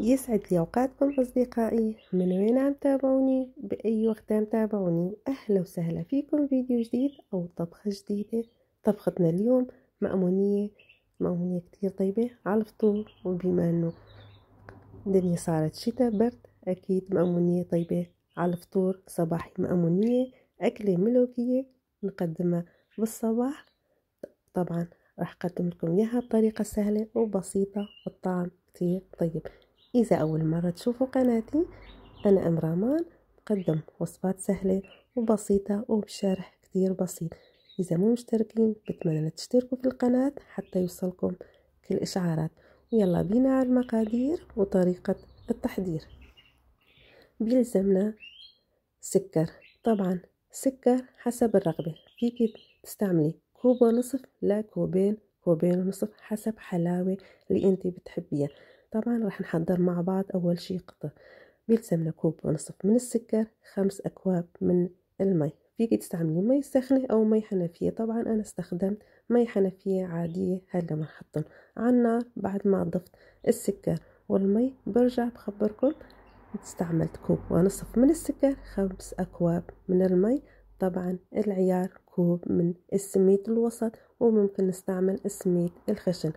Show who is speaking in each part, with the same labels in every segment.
Speaker 1: يسعد لي اوقاتكم اصدقائي من وين عم تابعوني باي وقت عم تابعوني اهلا وسهلا فيكم فيديو جديد او طبخه جديده طبختنا اليوم مأمونية مأمونية كتير طيبة على الفطور وبما انه الدنيا صارت شتاء برد اكيد مأمونية طيبة على الفطور صباحي مأمونية اكلة ملوكية نقدمها بالصباح طبعا راح اقدم لكم اياها بطريقة سهلة وبسيطة والطعم كتير طيب إذا أول مرة تشوفوا قناتي أنا أم رامان بقدم وصفات سهلة وبسيطة وبشرح كتير بسيط إذا مو مشتركين بتمنى تشتركوا في القناة حتى يوصلكم كل إشعارات ويلا بينا على المقادير وطريقة التحضير بيلزمنا سكر طبعا سكر حسب الرغبة فيك تستعملي كوب ونصف لكوبين كوبين ونصف حسب حلاوة اللي انت بتحبيها طبعا راح نحضر مع بعض أول شي قطر بيلزمنا كوب ونصف من السكر خمس أكواب من المي فيك تستعملي مي سخنة أو مي حنفية طبعا أنا استخدمت مي حنفية عادية هلا ما نحطهم على النار بعد ما ضفت السكر والمي برجع بخبركم استعملت كوب ونصف من السكر خمس أكواب من المي طبعا العيار كوب من السميد الوسط وممكن نستعمل السميد الخشن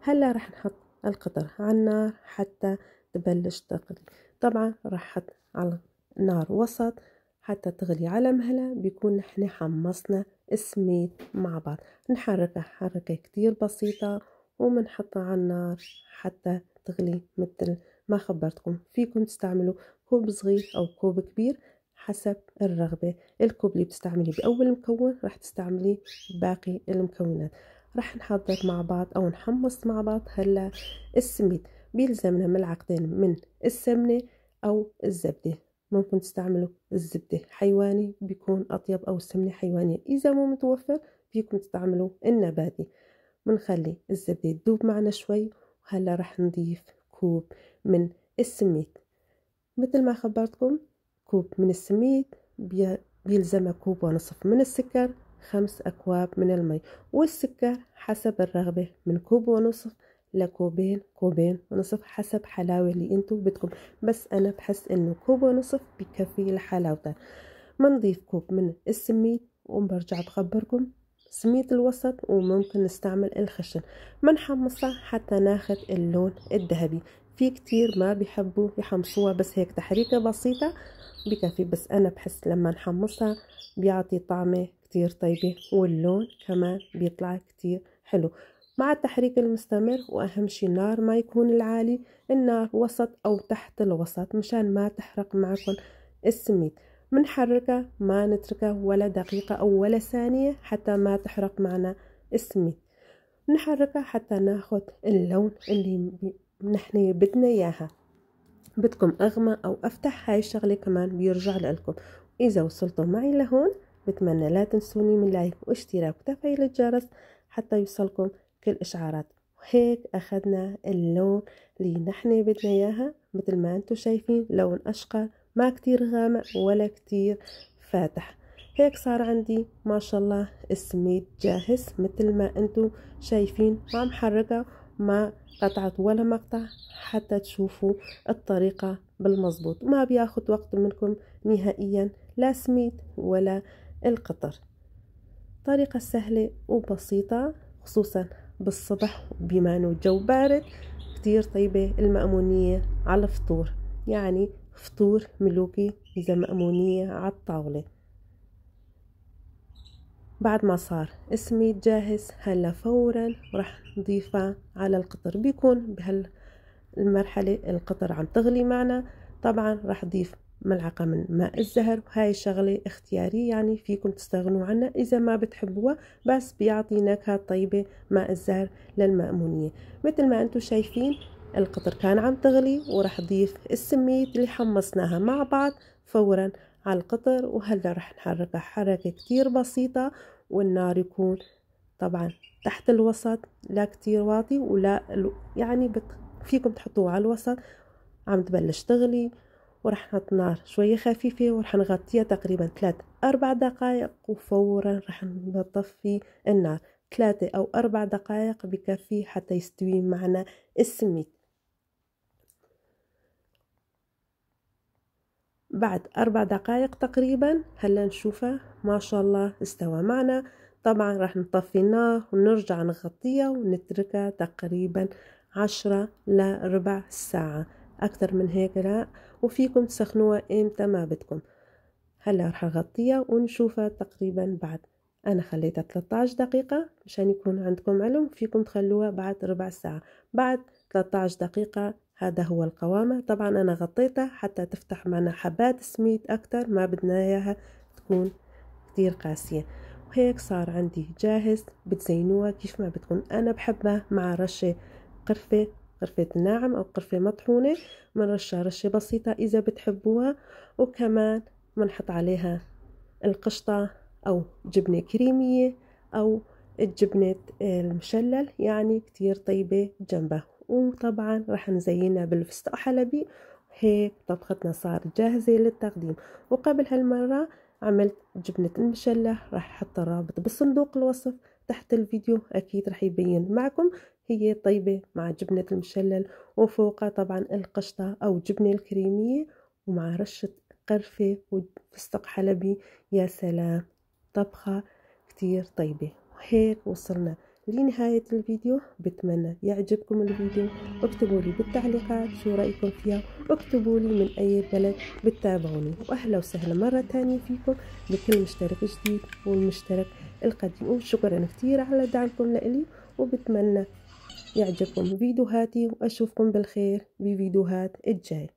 Speaker 1: هلا رح نحط القطر على النار حتى تبلش تغلي طبعا راح على نار وسط حتى تغلي على مهلة بيكون نحن حمصنا السميد مع بعض نحركها حركة كتير بسيطة ومنحطها على النار حتى تغلي مثل ما خبرتكم فيكم تستعملوا كوب صغير أو كوب كبير حسب الرغبة الكوب اللي بتستعملي بأول مكون راح تستعملي باقي المكونات رح نحضر مع بعض أو نحمص مع بعض هلا السميد بيلزمنا ملعقتين من السمنة أو الزبدة ممكن تستعملوا الزبدة حيواني بيكون أطيب أو السمنة حيوانية إذا مو متوفر فيكم تستعملوا النباتي بنخلي الزبدة تذوب معنا شوي وهلا رح نضيف كوب من السميد مثل ما خبرتكم كوب من السميد بيلزمها كوب ونصف من السكر خمس أكواب من المي والسكر حسب الرغبة من كوب ونصف لكوبين كوبين ونصف حسب حلاوة اللي انتو بدكم بس أنا بحس إنه كوب ونصف بكفي لحلاوتها بنضيف كوب من السميد وبرجع بخبركم سميد الوسط وممكن نستعمل الخشن بنحمصها حتى ناخد اللون الذهبي في كتير ما بيحبوا يحمصوها بس هيك تحريكة بسيطة بكفي بس أنا بحس لما نحمصها بيعطي طعمة كتير طيبة واللون كمان بيطلع كتير حلو مع التحريك المستمر وأهم شي النار ما يكون العالي النار وسط أو تحت الوسط مشان ما تحرق معكم السميد منحركها ما نتركها ولا دقيقة أو ولا ثانية حتى ما تحرق معنا السميد نحركها حتى ناخد اللون اللي نحن بدنا إياها بدكم أغمى أو أفتح هاي الشغلة كمان بيرجع لكم إذا وصلتوا معي لهون بتمنى لا تنسوني من لايك واشتراك وتفعيل الجرس حتى يوصلكم كل إشعارات وهيك أخذنا اللون اللي نحن بدنا إياها مثل ما أنتم شايفين لون أشقر ما كتير غامق ولا كتير فاتح هيك صار عندي ما شاء الله السميد جاهز مثل ما أنتم شايفين ما محركة ما قطعت ولا مقطع حتى تشوفوا الطريقة بالمظبوط ما بياخد وقت منكم نهائيا لا سميد ولا القطر طريقة سهلة وبسيطة خصوصا بالصبح بما انه الجو بارد كتير طيبة المأمونية على الفطور يعني فطور ملوكي إذا مأمونية على الطاولة بعد ما صار اسمي جاهز هلا فورا رح نضيفه على القطر بيكون بهالمرحلة القطر عم تغلي معنا طبعا رح ضيف ملعقة من ماء الزهر هاي الشغلة اختياري يعني فيكم تستغنوا عنها إذا ما بتحبوها بس بيعطي نكهة طيبة ماء الزهر للمأمونية مثل ما أنتم شايفين القطر كان عم تغلي ورح ضيف السميد اللي حمصناها مع بعض فورا على القطر وهلا رح نحركها حركة كتير بسيطة والنار يكون طبعا تحت الوسط لا كتير واطي ولا يعني بت... فيكم تحطوه على الوسط عم تبلش تغلي وراح نحط نار شوية خفيفة وراح نغطيها تقريبا ثلاث أربع دقائق وفورا راح نطفي النار ثلاثة أو أربع دقائق بكفي حتى يستوي معنا السميد بعد أربع دقائق تقريبا هلا نشوفه ما شاء الله استوى معنا طبعا راح نطفي النار ونرجع نغطيها ونتركها تقريبا عشرة لربع ساعة أكثر من هيك لا وفيكم تسخنوها امتى ما بدكم هلا رح نغطيها ونشوفها تقريبا بعد انا خليتها 13 دقيقة مشان يكون عندكم علم فيكم تخلوها بعد ربع ساعة بعد 13 دقيقة هذا هو القوامة طبعا انا غطيتها حتى تفتح معنا حبات سميد اكتر ما بدنا اياها تكون كتير قاسية وهيك صار عندي جاهز بتزينوها كيف ما بدكم انا بحبها مع رشة قرفة قرفة ناعم أو قرفة مطحونة بنرشها رشة بسيطة إذا بتحبوها وكمان بنحط عليها القشطة أو جبنة كريمية أو الجبنة آه، المشلل يعني كتير طيبة جنبها وطبعا رح نزينها بالفستق حلبي هيك طبختنا صارت جاهزة للتقديم وقبل هالمرة عملت جبنة المشلة رح أحط الرابط بالصندوق الوصف تحت الفيديو أكيد رح يبين معكم هي طيبة مع جبنة المشلل وفوقها طبعا القشطة أو جبنة الكريمية ومع رشة قرفة وفستق حلبي يا سلام طبخة كتير طيبة وهيك وصلنا لنهاية الفيديو بتمنى يعجبكم الفيديو اكتبوا لي بالتعليقات شو رأيكم فيها واكتبوا لي من أي بلد بتتابعوني وأهلا وسهلا مرة تانية فيكم لكل مشترك جديد والمشترك القديم وشكرا كتير على دعمكم لإلي وبتمنى يعجبكم فيديوهاتي وأشوفكم بالخير بفيديوهات الجاي